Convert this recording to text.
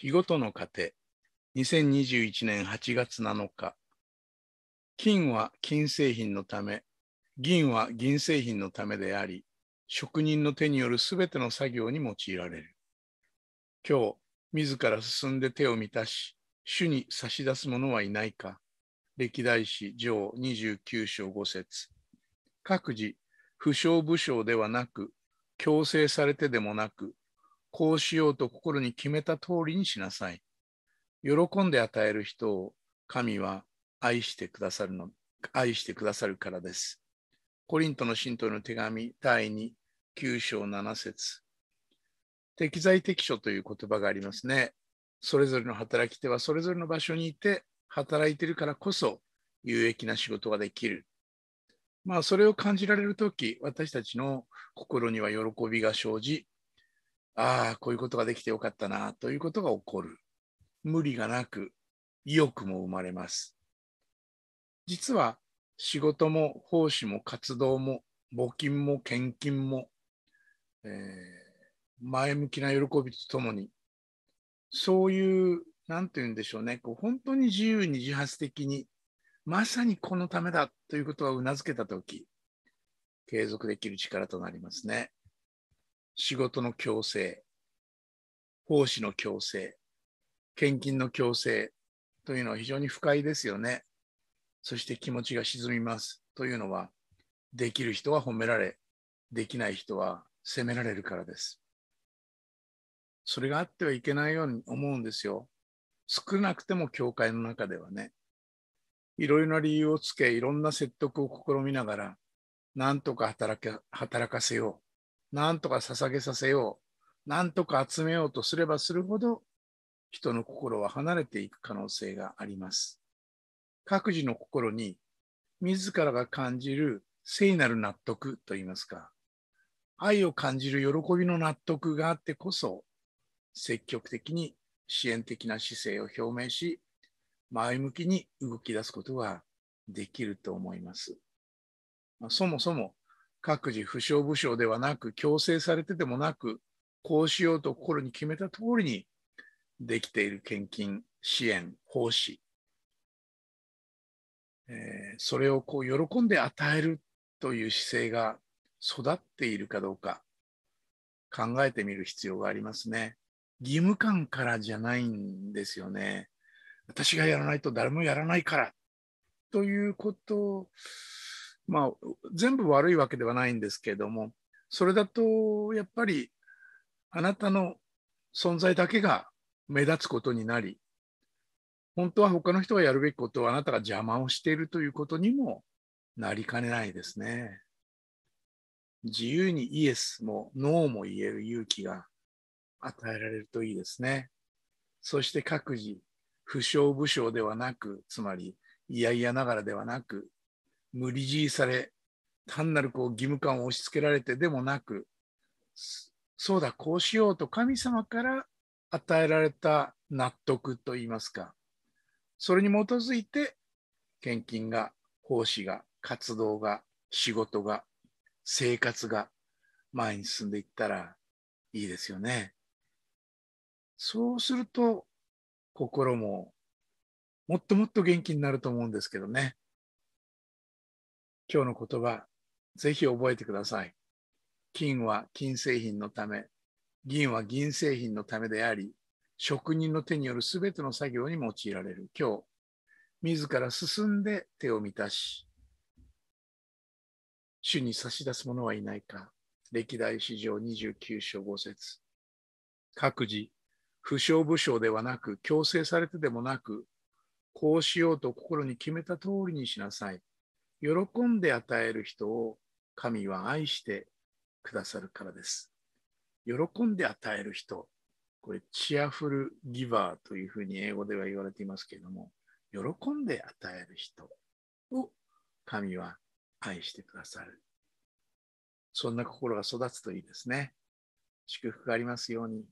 日ごとの家庭、2021年8月7日。金は金製品のため、銀は銀製品のためであり、職人の手によるすべての作業に用いられる。今日、自ら進んで手を満たし、主に差し出す者はいないか。歴代史上29章5節各自、不詳不詳ではなく、強制されてでもなく、こうしようと心に決めた通りにしなさい。喜んで与える人を神は愛してくださるの、愛してくださるからです。コリントの信徒の手紙第2、9章7節適材適所という言葉がありますね。それぞれの働き手はそれぞれの場所にいて働いているからこそ有益な仕事ができる。まあそれを感じられるとき、私たちの心には喜びが生じ、ああ、こういうことができてよかったなということが起こる。無理がなく、意欲も生まれます。実は、仕事も奉仕も活動も募金も献金も、えー、前向きな喜びとともに、そういう、なんて言うんでしょうね、こう本当に自由に自発的に、まさにこのためだということはうなずけたとき、継続できる力となりますね。仕事の強制、奉仕の強制、献金の強制というのは非常に不快ですよね。そして気持ちが沈みますというのは、できる人は褒められ、できない人は責められるからです。それがあってはいけないように思うんですよ。少なくても教会の中ではね。いろいろな理由をつけ、いろんな説得を試みながら、なんとか働かせよう。何とか捧げさせよう、何とか集めようとすればするほど、人の心は離れていく可能性があります。各自の心に、自らが感じる聖なる納得といいますか、愛を感じる喜びの納得があってこそ、積極的に支援的な姿勢を表明し、前向きに動き出すことはできると思います。そもそも各自不詳不詳ではなく、強制されてでもなく、こうしようと心に決めた通りにできている献金、支援、奉仕、えー、それをこう喜んで与えるという姿勢が育っているかどうか考えてみる必要がありますね。義務感からじゃないんですよね。私がやらないと誰もやらないからということまあ、全部悪いわけではないんですけれども、それだと、やっぱり、あなたの存在だけが目立つことになり、本当は他の人がやるべきことをあなたが邪魔をしているということにもなりかねないですね。自由にイエスもノーも言える勇気が与えられるといいですね。そして各自、不詳不詳ではなく、つまり、いやいやながらではなく、無理強いされ、単なるこう義務感を押し付けられてでもなく、そうだ、こうしようと神様から与えられた納得といいますか、それに基づいて、献金が、奉仕が、活動が、仕事が、生活が前に進んでいったらいいですよね。そうすると、心ももっともっと元気になると思うんですけどね。今日の言葉、ぜひ覚えてください。金は金製品のため、銀は銀製品のためであり、職人の手によるすべての作業に用いられる。今日、自ら進んで手を満たし、主に差し出す者はいないか。歴代史上29章5節各自、不傷不傷ではなく、強制されてでもなく、こうしようと心に決めた通りにしなさい。喜んで与える人を神は愛してくださるからです。喜んで与える人、これ、チアフルギバーというふうに英語では言われていますけれども、喜んで与える人を神は愛してくださる。そんな心が育つといいですね。祝福がありますように。